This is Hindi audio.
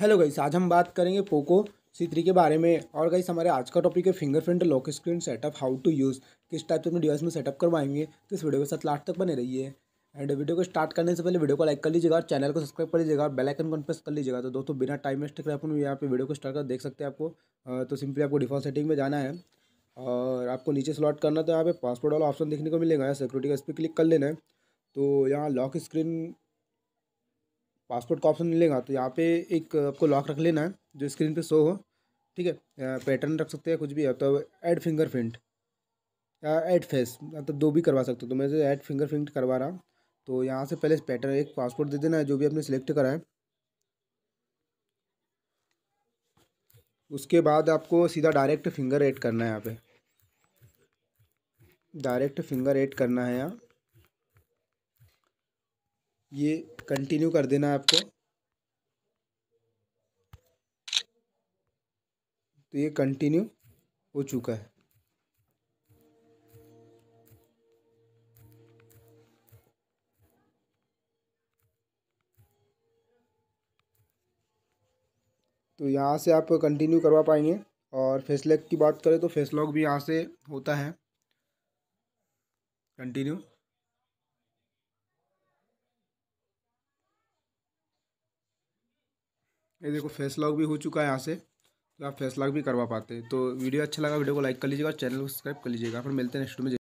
हेलो गाइस आज हम बात करेंगे पोको सी थ्री के बारे में और गाइस हमारे आज का टॉपिक है fingerprint lock screen setup how to use किस टाइप से अपने डिवाइस में सेटअप करवाएंगे तो इस वीडियो के साथ लास्ट तक बने रहिए एंड वीडियो को स्टार्ट करने से पहले वीडियो को लाइक कर लीजिएगा और चैनल को सब्सक्राइब कर लीजिएगा और बेल आइकन को प्रेस कर लीजिएगा तो दोस्तों बिना टाइम वेस्ट करें अपन यहाँ पे वीडियो को स्टार्ट कर देख सकते हैं आपको तो सिंपली आपको डिफॉल्ट सेटिंग में जाना है और आपको नीचे स्लॉट करना तो यहाँ पे पासपोर्ट वाला ऑप्शन देखने को मिलेगा सिक्योरिटी का इस पर क्लिक कर लेना है तो यहाँ लॉक स्क्रीन पासपोर्ट का ऑप्शन मिलेगा तो यहाँ पे एक आपको लॉक रख लेना है जो स्क्रीन पे शो हो ठीक है पैटर्न रख सकते हैं कुछ भी है तो ऐड फिंगर प्रिंट या ऐड फेस मतलब दो भी करवा सकते हो तो मैं जो ऐड फिंगर प्रिंट करवा रहा तो यहाँ से पहले पैटर्न एक पासपोर्ट दे देना है जो भी आपने सेलेक्ट करा है उसके बाद आपको सीधा डायरेक्ट फिंगर ऐड करना है यहाँ पे डायरेक्ट फिंगर ऐड करना है यहाँ ये कंटिन्यू कर देना है आपको तो ये कंटिन्यू हो चुका है तो यहाँ से आप कंटिन्यू करवा पाएंगे और फेसलॉक की बात करें तो फेसलॉक भी यहाँ से होता है कंटिन्यू ये देखो फेस लॉक भी हो चुका है यहाँ से तो आप फेस लॉक भी करवा पाते हैं तो वीडियो अच्छा लगा वीडियो को लाइक कर लीजिएगा और चैनल को सब्सक्राइब कर लीजिएगा फिर मिलते हैं नेक्स्ट में